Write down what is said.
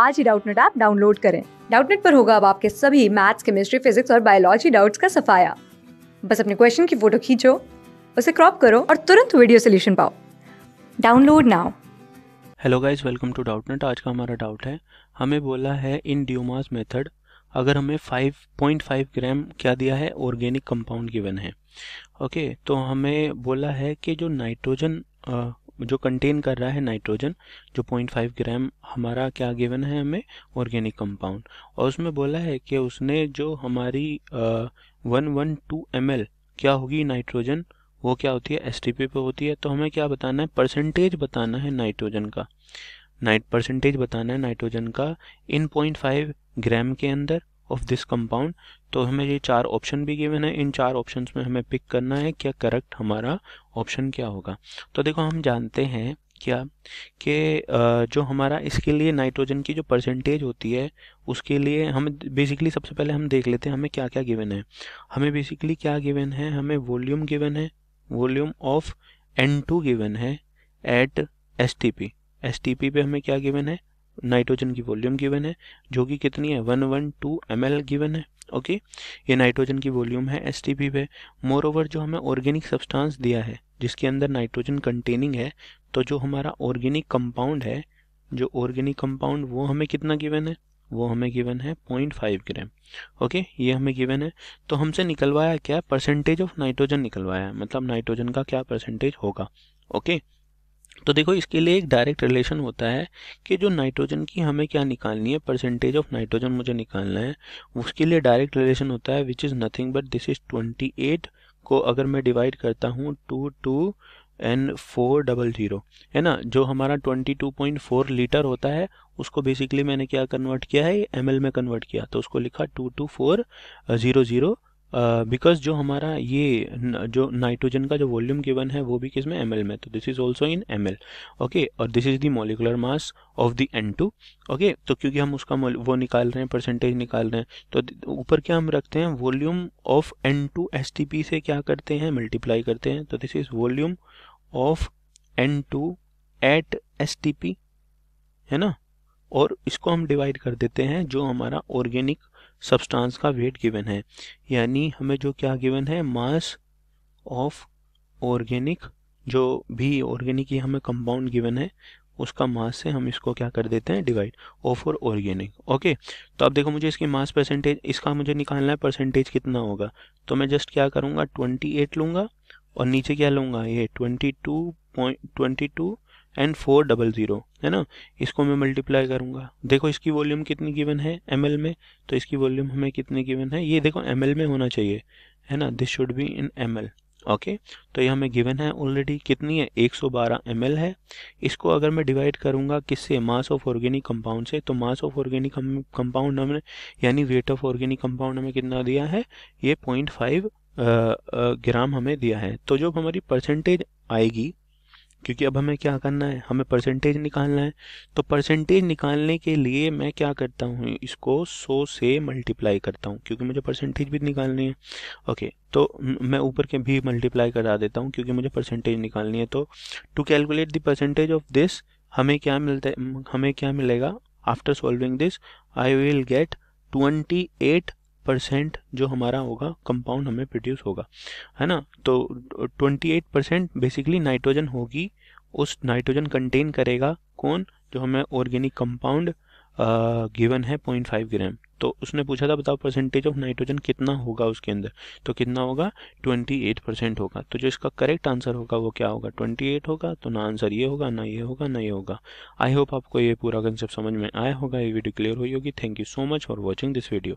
आज ही Doubtnet app download करें डाउटनेट पर होगा अब आपके सभी मैथ्स केमिस्ट्री फिजिक्स और बायोलॉजी डाउट्स का सफाया बस अपने क्वेश्चन की फोटो खींचो उसे क्रॉप करो और तुरंत वीडियो सोल्यूशन पाओ download now hello guys welcome to Doubtnet आज का हमारा डाउट है हमें बोला है इन ड्यूमास मेथड अगर हमें 5.5 ग्राम क्या दिया है ऑर्गेनिक कंपाउंड गिवन है ओके okay, तो हमें बोला है कि जो नाइट्रोजन जो कंटेन कर रहा है नाइट्रोजन जो 0.5 फाइव ग्राम हमारा क्या गिवन है हमें ऑर्गेनिक कंपाउंड और उसमें बोला है कि उसने जो हमारी वन वन टू एम क्या होगी नाइट्रोजन वो क्या होती है एस पे होती है तो हमें क्या बताना है परसेंटेज बताना है नाइट्रोजन का नाइट परसेंटेज बताना है नाइट्रोजन का इन पॉइंट फाइव ग्राम के अंदर ऑफ दिस कंपाउंड तो हमें ये चार ऑप्शन भी गिवन है इन चार ऑप्शन में हमें पिक करना है क्या करेक्ट हमारा ऑप्शन क्या होगा तो देखो हम जानते हैं क्या कि जो हमारा इसके लिए नाइट्रोजन की जो परसेंटेज होती है उसके लिए हम बेसिकली सबसे पहले हम देख लेते हैं हमें क्या क्या गिवन है हमें बेसिकली क्या गिवन है हमें वॉल्यूम गिवन है volume of N two given है at S T P S T P पे हमें क्या गिवन है नाइट्रोजन की वॉल्यूम गिवन है जो कि कितनी है one one two M L given है ओके ये नाइट्रोजन की वॉल्यूम है एस टी पी पे मोर ओवर जो हमें ऑर्गेनिक सब्सटेंस दिया है जिसके अंदर नाइट्रोजन कंटेनिंग है तो जो हमारा ऑर्गेनिक कंपाउंड है जो ऑर्गेनिक कंपाउंड वो हमें कितना गिवन है वो हमें गिवन है पॉइंट फाइव ग्राम ओके ये हमें गिवन है तो हमसे निकलवाया क्या परसेंटेज ऑफ नाइट्रोजन निकलवाया है मतलब नाइट्रोजन का क्या परसेंटेज होगा ओके okay? तो देखो इसके लिए एक डायरेक्ट रिलेशन होता है कि जो नाइट्रोजन की हमें क्या निकालनी है परसेंटेज ऑफ नाइट्रोजन मुझे निकालना है उसके लिए डायरेक्ट रिलेशन होता है which is nothing but this is twenty eight को अगर मैं डिवाइड करता हूँ two two and four double zero है ना जो हमारा twenty two point four litre होता है उसको बेसिकली मैंने क्या कन्वर्ट किया है एम में कन्वर्ट किया तो उसको लिखा two two four zero zero because जो हमारा ये जो नाइट्रोजन का जो वॉल्यूम गिवन है वो भी किस में एम में तो this is also in M okay और this is the molecular mass of the N two okay तो क्योंकि हम उसका वो निकाल रहे हैं परसेंटेज निकाल रहे हैं तो ऊपर क्या हम रखते हैं volume of N two S T P से क्या करते हैं मल्टीप्लाई करते हैं तो this is volume of N two at S T P है ना और इसको हम डिवाइड कर देते हैं जो हमारा ऑर्गेनिक सब्सटेंस का वेट गिवन है यानी हमें जो क्या गिवन है मास ऑफ ऑर्गेनिक जो भी ऑर्गेनिक ही हमें कंपाउंड गिवन है उसका मास से हम इसको क्या कर देते हैं डिवाइड ओ फॉर ऑर्गेनिक ओके तो अब देखो मुझे इसकी मास परसेंटेज इसका मुझे निकालना है परसेंटेज कितना होगा तो मैं जस्ट क्या करूँगा ट्वेंटी एट लूँगा और नीचे क्या लूँगा ये twenty two point twenty two and four double zero है ना इसको मैं मल्टीप्लाई करूंगा देखो इसकी वॉल्यूम कितनी गिवन है एम में तो इसकी वॉल्यूम हमें कितनी गिवन है ये देखो एम में होना चाहिए है ना this should be in M okay तो ये हमें गिवन है ऑलरेडी कितनी है 112 सौ है इसको अगर मैं डिवाइड करूंगा किससे मास ऑफ ऑर्गेनिक कंपाउंड से तो मास ऑफ ऑर्गेनिक कंपाउंड हमने यानी वेट ऑफ ऑर्गेनिक कंपाउंड हमें कितना दिया है ये पॉइंट फाइव ग्राम हमें दिया है तो जो हमारी परसेंटेज आएगी क्योंकि अब हमें क्या करना है हमें परसेंटेज निकालना है तो परसेंटेज निकालने के लिए मैं क्या करता हूँ इसको सो से मल्टीप्लाई करता हूँ क्योंकि मुझे परसेंटेज भी निकालनी है ओके तो मैं ऊपर के भी मल्टीप्लाई करा देता हूँ क्योंकि मुझे परसेंटेज निकालनी है तो to calculate percentage percentage of this हमें क्या मिलता है हमें क्या मिलेगा after solving this I will get twenty eight percent जो हमारा होगा कंपाउंड हमें प्रोड्यूस होगा है ना तो twenty eight percent basically nitrogen होगी उस नाइट्रोजन कंटेन करेगा कौन जो हमें ऑर्गेनिक कंपाउंड गिवन है पॉइंट फाइव ग्राम तो उसने पूछा था बताओ परसेंटेज ऑफ नाइट्रोजन कितना होगा उसके अंदर तो कितना होगा ट्वेंटी एट परसेंट होगा तो जो इसका करेक्ट आंसर होगा वो क्या होगा ट्वेंटी एट होगा तो ना आंसर ये होगा ना ये होगा ना ये होगा आई होप आपको ये पूरा कंसेप्ट समझ में आया होगा ये वीडियो क्लियर हुई होगी thank you so much for watching this video